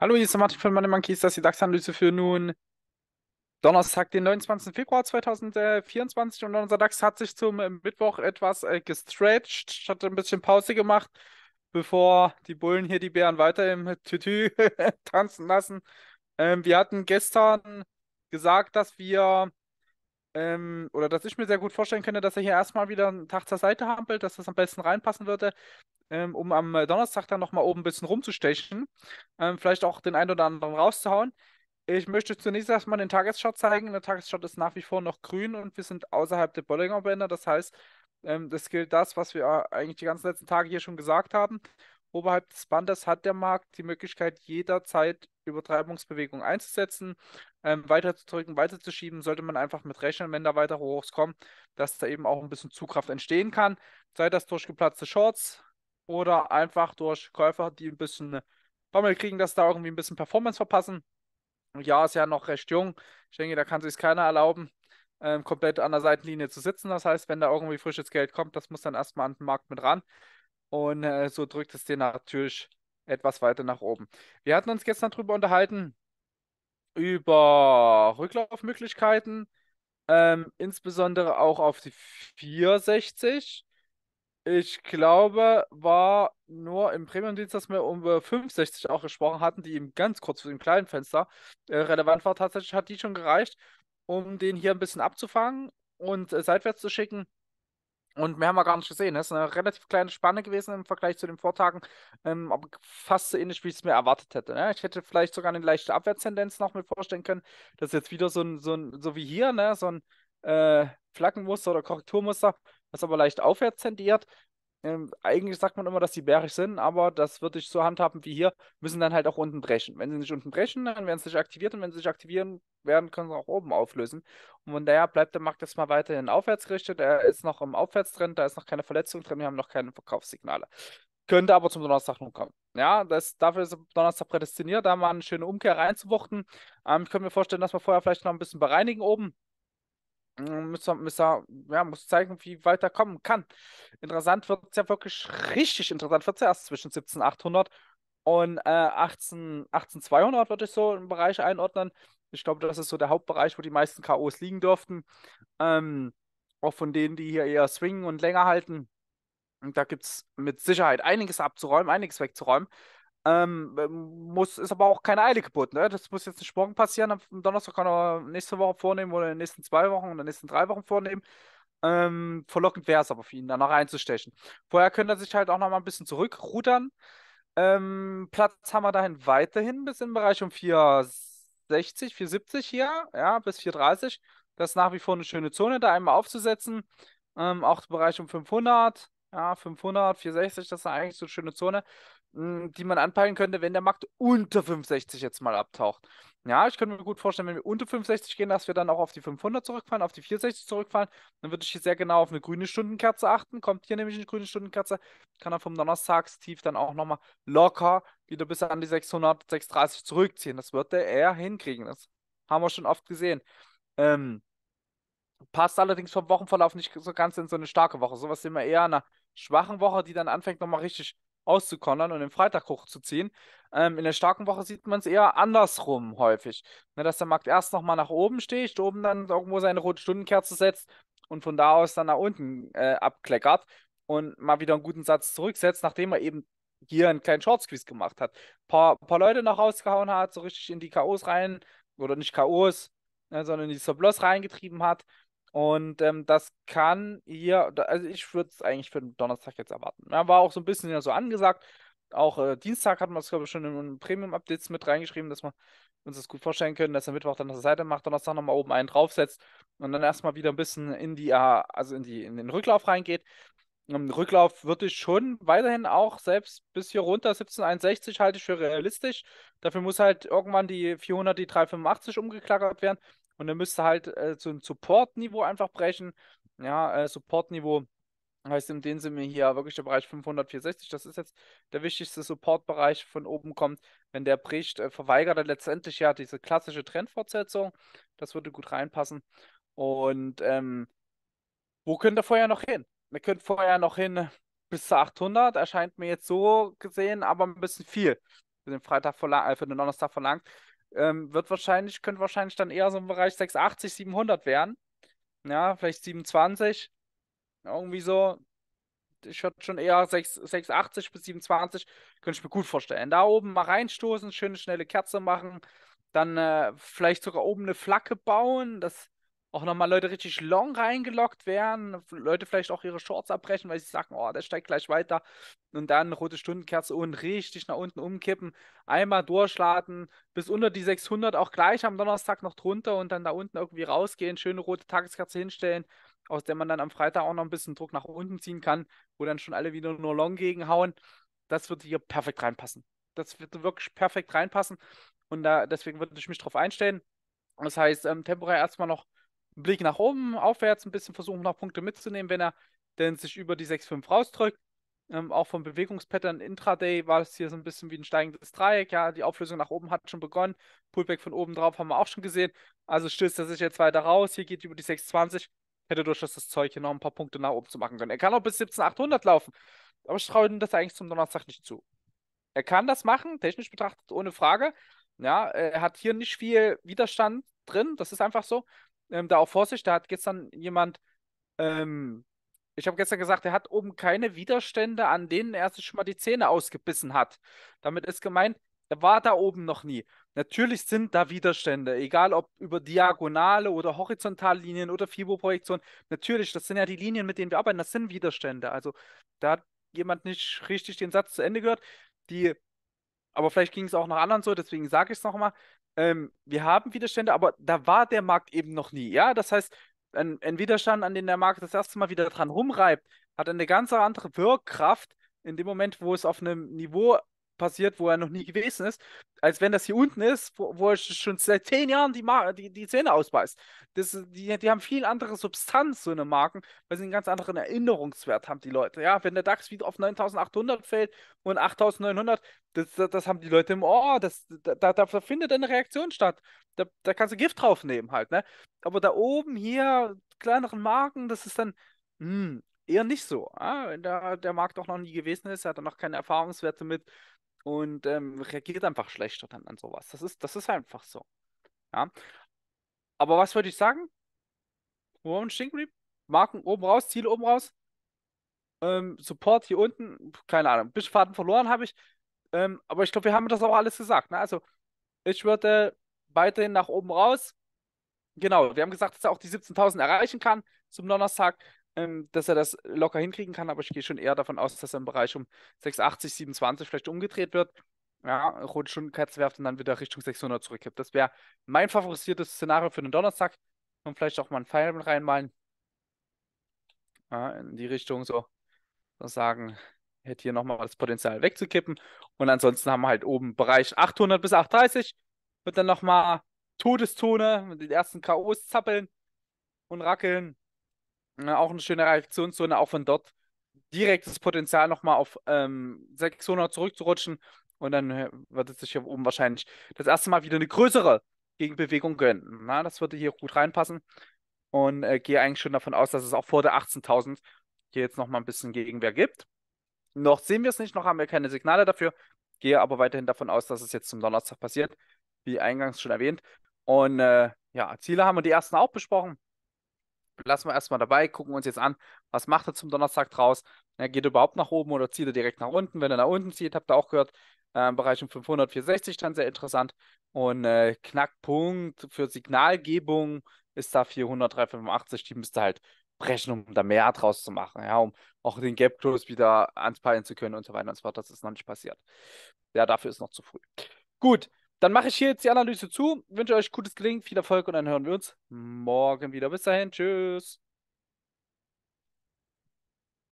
Hallo, hier ist der Martin von Money Monkeys, das ist die DAX-Analyse für nun Donnerstag, den 29. Februar 2024 und unser DAX hat sich zum äh, Mittwoch etwas äh, gestretched, hat ein bisschen Pause gemacht, bevor die Bullen hier die Bären weiter im Tütü tanzen lassen. Ähm, wir hatten gestern gesagt, dass wir ähm, oder dass ich mir sehr gut vorstellen könnte, dass er hier erstmal wieder einen Tag zur Seite hampelt, dass das am besten reinpassen würde, ähm, um am äh, Donnerstag dann nochmal oben ein bisschen rumzustechen, ähm, vielleicht auch den einen oder anderen rauszuhauen. Ich möchte zunächst erstmal den Tagesshot zeigen. Der Tagesshot ist nach wie vor noch grün und wir sind außerhalb der Bollinger Bänder. Das heißt, ähm, das gilt das, was wir äh, eigentlich die ganzen letzten Tage hier schon gesagt haben. Oberhalb des Bandes hat der Markt die Möglichkeit, jederzeit Übertreibungsbewegung einzusetzen ähm, weiterzudrücken, weiterzuschieben, sollte man einfach mit rechnen, wenn da weitere Hochs kommen, dass da eben auch ein bisschen Zugkraft entstehen kann. Sei das durch geplatzte Shorts oder einfach durch Käufer, die ein bisschen Bammel kriegen, dass da irgendwie ein bisschen Performance verpassen. Ja, ist ja noch recht jung. Ich denke, da kann sich keiner erlauben, ähm, komplett an der Seitenlinie zu sitzen. Das heißt, wenn da irgendwie frisches Geld kommt, das muss dann erstmal an den Markt mit ran. Und äh, so drückt es den natürlich etwas weiter nach oben. Wir hatten uns gestern darüber unterhalten, über Rücklaufmöglichkeiten, ähm, insbesondere auch auf die 460. Ich glaube, war nur im Premium-Dienst, dass wir über 65 auch gesprochen hatten, die eben ganz kurz dem kleinen Fenster äh, relevant war. Tatsächlich hat die schon gereicht, um den hier ein bisschen abzufangen und äh, seitwärts zu schicken. Und mehr haben wir gar nicht gesehen. Das ist eine relativ kleine Spanne gewesen im Vergleich zu den Vortagen, ähm, aber fast so ähnlich, wie ich es mir erwartet hätte. Ne? Ich hätte vielleicht sogar eine leichte Abwärtstendenz noch mir vorstellen können, Das ist jetzt wieder so ein, so ein, so wie hier, ne, so ein äh, Flaggenmuster oder Korrekturmuster, was aber leicht aufwärts tendiert. Ähm, eigentlich sagt man immer, dass die bärig sind, aber das würde ich so handhaben wie hier, müssen dann halt auch unten brechen. Wenn sie nicht unten brechen, dann werden sie sich aktiviert und wenn sie sich aktivieren werden, können sie auch oben auflösen. Und von daher bleibt der Markt jetzt mal weiterhin aufwärts gerichtet. Er ist noch im Aufwärtstrend, da ist noch keine Verletzung drin, wir haben noch keine Verkaufssignale. Könnte aber zum Donnerstag nun kommen. Ja, das, dafür ist Donnerstag prädestiniert, da mal eine schöne Umkehr reinzuwuchten. Ähm, ich könnte mir vorstellen, dass wir vorher vielleicht noch ein bisschen bereinigen oben muss mm, er, muss er, ja, muss zeigen, wie weit er kommen kann. Interessant wird es ja wirklich richtig interessant. Wird es ja erst zwischen 17800 und äh, 18, 18200, würde ich so im Bereich einordnen. Ich glaube, das ist so der Hauptbereich, wo die meisten K.O.s liegen dürften. Ähm, auch von denen, die hier eher swingen und länger halten. Und da gibt es mit Sicherheit einiges abzuräumen, einiges wegzuräumen. Ähm, muss, ist aber auch keine Eile geboten. Ne? Das muss jetzt nicht morgen passieren. Am Donnerstag kann er nächste Woche vornehmen oder in den nächsten zwei Wochen oder in den nächsten drei Wochen vornehmen. Ähm, verlockend wäre es aber für ihn, danach einzustechen. Vorher könnte er sich halt auch noch mal ein bisschen zurückrudern. Ähm, Platz haben wir dahin weiterhin bis in den Bereich um 460, 470 hier, ja, bis 430. Das ist nach wie vor eine schöne Zone, da einmal aufzusetzen. Ähm, auch der Bereich um 500 ja, 500, 460, das ist eigentlich so eine schöne Zone, hm, die man anpeilen könnte, wenn der Markt unter 560 jetzt mal abtaucht. Ja, ich könnte mir gut vorstellen, wenn wir unter 560 gehen, dass wir dann auch auf die 500 zurückfallen, auf die 460 zurückfallen. Dann würde ich hier sehr genau auf eine grüne Stundenkerze achten. Kommt hier nämlich eine grüne Stundenkerze, kann er vom Donnerstagstief dann auch nochmal locker wieder bis an die 600, 630 zurückziehen. Das würde er eher hinkriegen. Das haben wir schon oft gesehen. Ähm, passt allerdings vom Wochenverlauf nicht so ganz in so eine starke Woche. Sowas sehen wir eher an einer schwachen Woche, die dann anfängt, nochmal richtig auszukonnern und den Freitag hochzuziehen. Ähm, in der starken Woche sieht man es eher andersrum häufig. Ne, dass der Markt erst nochmal nach oben steht, oben dann irgendwo seine rote Stundenkerze setzt und von da aus dann nach unten äh, abkleckert und mal wieder einen guten Satz zurücksetzt, nachdem er eben hier einen kleinen Short Squeeze gemacht hat. Ein paar, paar Leute noch rausgehauen hat, so richtig in die K.O.s rein, oder nicht K.O.s, ne, sondern in die Subloss reingetrieben hat und ähm, das kann hier, also ich würde es eigentlich für den Donnerstag jetzt erwarten. Ja, war auch so ein bisschen ja so angesagt. Auch äh, Dienstag hat man es, glaube ich, schon in, in Premium-Updates mit reingeschrieben, dass wir uns das gut vorstellen können, dass er Mittwoch dann auf der Seite macht, Donnerstag nochmal oben einen draufsetzt und dann erstmal wieder ein bisschen in die, äh, also in die, in den Rücklauf reingeht. Im ähm, Rücklauf würde ich schon weiterhin auch selbst bis hier runter 1761 halte ich für realistisch. Dafür muss halt irgendwann die 400, die 385 umgeklackert werden und er müsste halt äh, zu einem Support-Niveau einfach brechen. Ja, äh, Support-Niveau heißt in dem Sinne hier wirklich der Bereich 564, das ist jetzt der wichtigste Support-Bereich von oben kommt. Wenn der bricht, äh, verweigert er letztendlich ja diese klassische Trendfortsetzung. Das würde gut reinpassen. Und ähm, wo könnte er vorher noch hin? Er könnte vorher noch hin bis zu 800, erscheint mir jetzt so gesehen, aber ein bisschen viel für den Freitag verlangt, äh, für den Donnerstag verlangt. Ähm, wird wahrscheinlich, könnte wahrscheinlich dann eher so im Bereich 680, 700 werden. Ja, vielleicht 27. Irgendwie so. Ich würde schon eher 6, 680 bis 27. könnte ich mir gut vorstellen. Da oben mal reinstoßen, schöne schnelle Kerze machen, dann äh, vielleicht sogar oben eine Flagge bauen. Das auch nochmal Leute richtig long reingelockt werden, Leute vielleicht auch ihre Shorts abbrechen, weil sie sagen, oh, der steigt gleich weiter und dann rote Stundenkerze und richtig nach unten umkippen, einmal durchladen, bis unter die 600 auch gleich am Donnerstag noch drunter und dann da unten irgendwie rausgehen, schöne rote Tageskerze hinstellen, aus der man dann am Freitag auch noch ein bisschen Druck nach unten ziehen kann, wo dann schon alle wieder nur long gegenhauen. Das würde hier perfekt reinpassen. Das würde wirklich perfekt reinpassen und da, deswegen würde ich mich drauf einstellen. Das heißt, ähm, temporär erstmal noch Blick nach oben, aufwärts, ein bisschen versuchen, noch Punkte mitzunehmen, wenn er denn sich über die 6,5 rausdrückt. Ähm, auch vom Bewegungspattern Intraday war es hier so ein bisschen wie ein steigendes Dreieck. Ja, die Auflösung nach oben hat schon begonnen. Pullback von oben drauf haben wir auch schon gesehen. Also stößt er sich jetzt weiter raus. Hier geht über die 6,20. Hätte durchaus das Zeug, hier noch ein paar Punkte nach oben zu machen können. Er kann auch bis 17,800 laufen. Aber ich traue ihm das eigentlich zum Donnerstag nicht zu. Er kann das machen, technisch betrachtet, ohne Frage. Ja, äh, er hat hier nicht viel Widerstand drin. Das ist einfach so ähm, da auch vor sich. Da hat gestern jemand, ähm, ich habe gestern gesagt, er hat oben keine Widerstände, an denen er sich schon mal die Zähne ausgebissen hat. Damit ist gemeint, er war da oben noch nie. Natürlich sind da Widerstände, egal ob über diagonale oder horizontale Linien oder Fiboprojektion. Natürlich, das sind ja die Linien, mit denen wir arbeiten, das sind Widerstände. Also da hat jemand nicht richtig den Satz zu Ende gehört. Die aber vielleicht ging es auch nach anderen so, deswegen sage ich es nochmal. Ähm, wir haben Widerstände, aber da war der Markt eben noch nie. Ja, das heißt, ein, ein Widerstand, an dem der Markt das erste Mal wieder dran rumreibt, hat eine ganz andere Wirkkraft in dem Moment, wo es auf einem Niveau passiert, wo er noch nie gewesen ist, als wenn das hier unten ist, wo, wo er schon seit zehn Jahren die, Mar die, die Zähne ausbeißt. Das, die, die haben viel andere Substanz, so eine Marken, weil sie einen ganz anderen Erinnerungswert haben, die Leute. Ja, wenn der DAX wieder auf 9800 fällt und 8900, das, das, das haben die Leute im Ohr, das, da, da, da findet eine Reaktion statt. Da, da kannst du Gift draufnehmen halt, ne? Aber da oben hier, kleineren Marken, das ist dann, mh, hm, eher nicht so. Ah, wenn der, der Markt auch noch nie gewesen ist, hat er noch keine Erfahrungswerte mit und ähm, reagiert einfach schlechter dann an sowas. Das ist, das ist einfach so. Ja. Aber was würde ich sagen? Warren Stinkreep, Marken oben raus, Ziele oben raus, ähm, Support hier unten, keine Ahnung, bisschen Faden verloren habe ich. Ähm, aber ich glaube, wir haben das auch alles gesagt. Ne? Also, ich würde weiterhin nach oben raus. Genau, wir haben gesagt, dass er auch die 17.000 erreichen kann zum Donnerstag ähm, dass er das locker hinkriegen kann, aber ich gehe schon eher davon aus, dass er im Bereich um 680, 27 vielleicht umgedreht wird. Ja, rote Stundenkerze werft und dann wieder Richtung 600 zurückkippt. Das wäre mein favorisiertes Szenario für den Donnerstag. Und vielleicht auch mal einen Pfeil reinmalen. Ja, in die Richtung so, so sagen, hätte hier nochmal das Potenzial wegzukippen. Und ansonsten haben wir halt oben Bereich 800 bis 830. Wird dann nochmal Todestone mit den ersten K.O.s zappeln und rackeln. Ne, auch eine schöne Reaktionszone, auch von dort direkt das Potenzial nochmal auf ähm, 600 zurückzurutschen. Und dann äh, wird es sich hier oben wahrscheinlich das erste Mal wieder eine größere Gegenbewegung gönnen. Na, das würde hier gut reinpassen. Und äh, gehe eigentlich schon davon aus, dass es auch vor der 18.000 hier jetzt nochmal ein bisschen Gegenwehr gibt. Noch sehen wir es nicht, noch haben wir keine Signale dafür. Gehe aber weiterhin davon aus, dass es jetzt zum Donnerstag passiert, wie eingangs schon erwähnt. Und äh, ja, Ziele haben wir die ersten auch besprochen lassen wir erstmal dabei, gucken uns jetzt an, was macht er zum Donnerstag draus. Er geht überhaupt nach oben oder zieht er direkt nach unten? Wenn er nach unten zieht, habt ihr auch gehört, äh, Bereich um 500, dann sehr interessant. Und äh, Knackpunkt für Signalgebung ist da 400, 385. Die müsste halt brechen, um da mehr draus zu machen. Ja, um auch den Gap Close wieder anpeilen zu können und so weiter und so fort. Das ist noch nicht passiert. Ja, dafür ist noch zu früh. Gut, dann mache ich hier jetzt die Analyse zu, wünsche euch gutes Gelingen, viel Erfolg und dann hören wir uns morgen wieder. Bis dahin, tschüss.